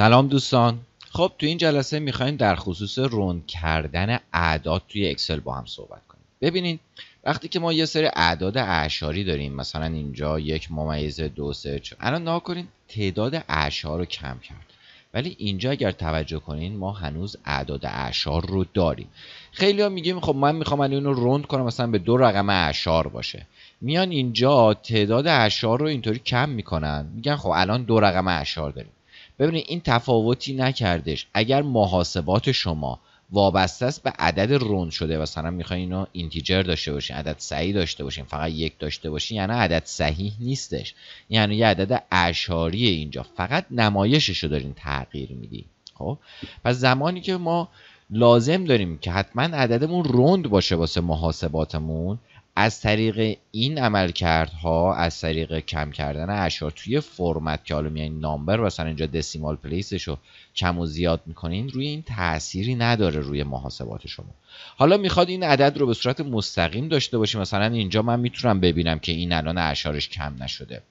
سلام دوستان خب تو این جلسه میخوایم در خصوص رون کردن اعداد توی اکسل با هم صحبت کنیم ببینید وقتی که ما یه سری اعداد اعشاری داریم مثلا اینجا یک ممیز دو سه چه الان نها کنین تعداد اعشار رو کم کرد ولی اینجا اگر توجه کنین ما هنوز اعداد اعشار رو داریم خیلی ها میگیم خب من میخوام الان رو روند کنم مثلا به دو رقم اعشار باشه میان اینجا تعداد اعشار رو اینطوری کم میکنن میگن خب الان دو رقم اعشار داریم ببینید این تفاوتی نکردش اگر محاسبات شما وابسته است به عدد روند شده مثلا میخواین اینو اینتیجر داشته باشین عدد صحیح داشته باشین فقط یک داشته باشین یعنی عدد صحیح نیستش یعنی یه عدد اشاری اینجا فقط نمایشش رو دارین تغییر میدی خب پس زمانی که ما لازم داریم که حتما عددمون روند باشه واسه محاسباتمون از طریق این عملکردها از طریق کم کردن اشار توی فرمت که حالا میایین نامبر مثلا اینجا دسیمال پلیسش رو کم و زیاد میکنین روی این تأثیری نداره روی محاسبات شما حالا میخواد این عدد رو به صورت مستقیم داشته باشی مثلا اینجا من میتونم ببینم که این الان اشارش کم نشده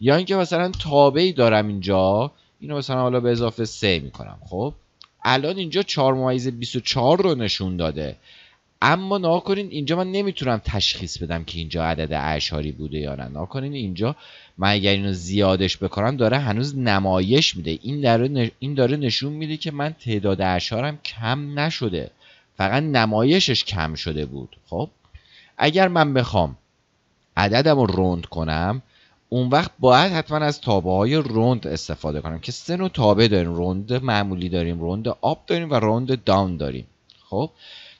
یا اینکه مثلا تابعی دارم اینجا اینو مثلا حالا به اضافه 3 میکنم خب الان اینجا 4 24 رو نشون داده اما ناکنین اینجا من نمیتونم تشخیص بدم که اینجا عدد اشاری بوده یا نه ناکنین اینجا من اگر اینو زیادش بکنم داره هنوز نمایش میده این داره, این داره نشون میده که من تعداد اشارم کم نشده فقط نمایشش کم شده بود خب اگر من بخوام عددم رو روند کنم اون وقت باید حتما از تابه های روند استفاده کنم که سه نوع تابه داریم روند معمولی داریم روند آب داریم و روند داون داریم خب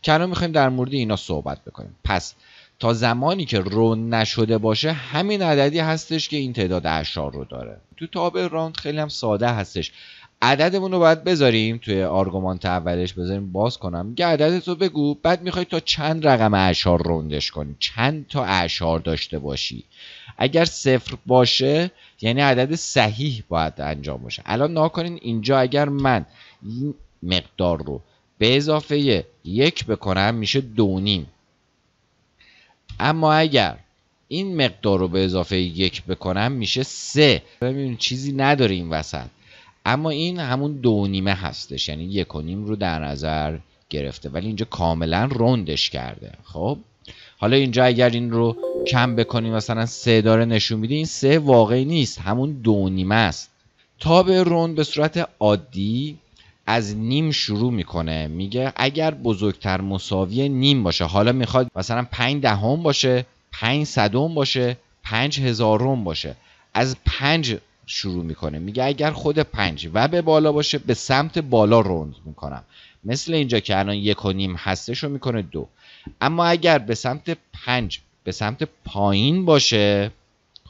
که الان میخوایم در مورد اینا صحبت بکنیم پس تا زمانی که رون نشده باشه همین عددی هستش که این تعداد اشار رو داره تو تاب راند خیلی هم ساده هستش عددمون رو باید بذاریم توی آرگومانت اولش بذاریم باز کنم میگه عددت رو بگو بعد میخوای تا چند رقم اشار روندش کنی چند تا اشار داشته باشی اگر صفر باشه یعنی عدد صحیح باید انجام باشه الان کنین اینجا اگر من این مقدار رو به اضافه یک بکنم میشه دو نیم اما اگر این مقدار رو به اضافه یک بکنم میشه سه ببینید چیزی نداره این وسط اما این همون دو نیمه هستش یعنی یک و نیم رو در نظر گرفته ولی اینجا کاملا روندش کرده خب حالا اینجا اگر این رو کم بکنیم مثلا سه داره نشون میده این سه واقعی نیست همون دو نیمه است تا به روند به صورت عادی از نیم شروع میکنه میگه اگر بزرگتر مساوی نیم باشه حالا میخواد مثلا 5 دهم باشه 5 صدم باشه 5 هزارم باشه از 5 شروع میکنه میگه اگر خود 5 و به بالا باشه به سمت بالا روند میکنم مثل اینجا که الان یک و نیم هستش رو میکنه دو اما اگر به سمت 5 به سمت پایین باشه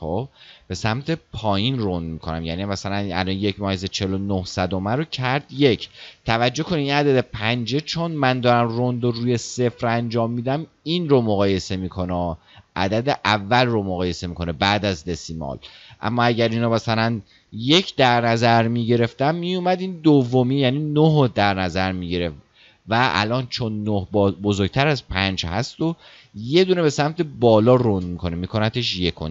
خب به سمت پایین رون میکنم یعنی مثلا الان یک مایز 49 صدومه رو کرد یک توجه کنید این عدد پنجه چون من دارم روند رو روی صفر انجام میدم این رو مقایسه میکنه عدد اول رو مقایسه میکنه بعد از دسیمال اما اگر اینو مثلا یک در نظر میگرفتم میومد این دومی یعنی نه در نظر میگرفت و الان چون نه بزرگتر از پنج هست و یه دونه به سمت بالا رون میکنه میکنتش یک و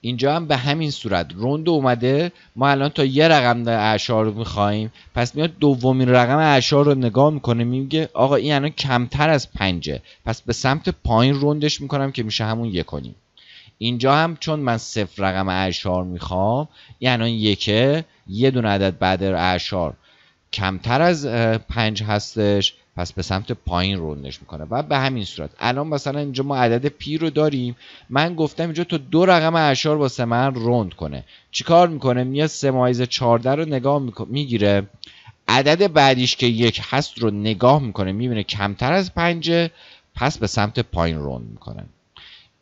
اینجا هم به همین صورت روند اومده ما الان تا یه رقم اعشار رو میخواییم پس میاد دومین رقم اعشار رو نگاه میکنه میگه آقا این الان کمتر از پنجه پس به سمت پایین روندش میکنم که میشه همون یکانیم اینجا هم چون من صفر رقم اعشار میخوام یعنی الان یکه یه دونه عدد بعد اعشار کمتر از پنج هستش پس به سمت پایین روندش میکنه و به همین صورت الان مثلا اینجا ما عدد پی رو داریم من گفتم اینجا تو دو رقم اشار با من روند کنه چیکار میکنه میاد سه مایز رو نگاه میگیره عدد بعدیش که یک هست رو نگاه میکنه میبینه کمتر از پنجه پس به سمت پایین روند میکنه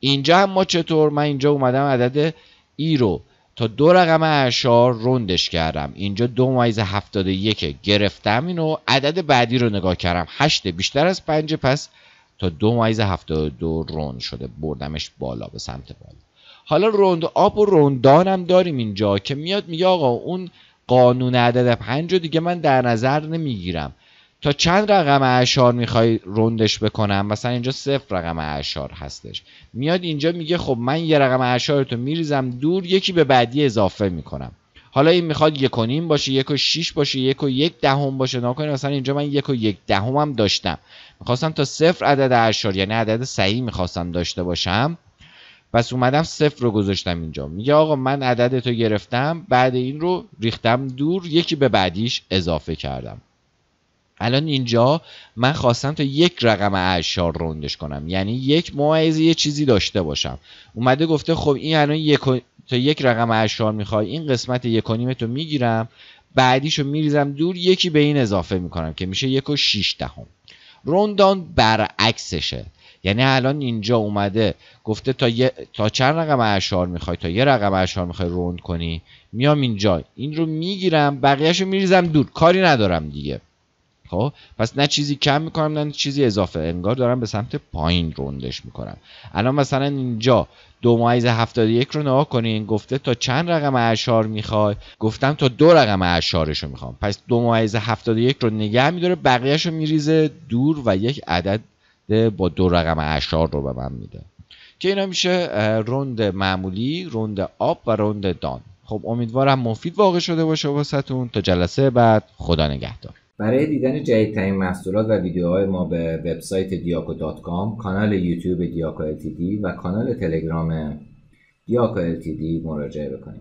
اینجا هم ما چطور من اینجا اومدم عدد ای e رو تا دو رقم اعشار روندش کردم اینجا دو مایز هفتاده یک گرفتم اینو عدد بعدی رو نگاه کردم هشت بیشتر از پنج پس تا دو مایز هفتاده دو رند شده بردمش بالا به سمت بالا حالا روند آب و روندان هم داریم اینجا که میاد میگه آقا اون قانون عدد پنج رو دیگه من در نظر نمیگیرم تا چند رقم اعشار میخوای رندش بکنم مثلا اینجا صفر رقم اعشار هستش میاد اینجا میگه خب من یه رقم تو میریزم دور یکی به بعدی اضافه میکنم حالا این میخواد یک و باشه یک و شیش باشه یک و یک دهم باشه ناکنی مثلا اینجا من یک و یک دهم هم داشتم میخواستم تا صفر عدد اعشار یعنی عدد صحیح میخواستم داشته باشم پس اومدم صفر رو گذاشتم اینجا میگه آقا من عدد تو گرفتم بعد این رو ریختم دور یکی به بعدیش اضافه کردم الان اینجا من خواستم تا یک رقم اعشار روندش کنم یعنی یک معایزه یه چیزی داشته باشم اومده گفته خب این الان یک تا یک رقم اعشار میخوای این قسمت یک و تو میگیرم بعدیشو میریزم دور یکی به این اضافه میکنم که میشه یک و شیش دهم روندان برعکسشه یعنی الان اینجا اومده گفته تا, تا چند رقم اعشار میخوای تا یه رقم اعشار میخوای روند کنی میام اینجا این رو میگیرم بقیهش رو میریزم دور کاری ندارم دیگه خب پس نه چیزی کم میکنم نه چیزی اضافه انگار دارم به سمت پایین روندش میکنم الان مثلا اینجا دو مایز یک رو نگاه کنین گفته تا چند رقم اعشار میخوای گفتم تا دو رقم اشارش رو میخوام پس دو مایز یک رو نگه میداره بقیهش رو میریزه دور و یک عدد با دو رقم اشار رو به من میده که اینا میشه رند معمولی روند آب و روند دان خب امیدوارم مفید واقع شده باشه واسهتون تا جلسه بعد خدا نگهدار برای دیدن جدیدترین محصولات و ویدیوهای ما به وبسایت دیاکو کانال یوتیوب دیاکو LTD و کانال تلگرام دیاکو LTD مراجعه بکنید.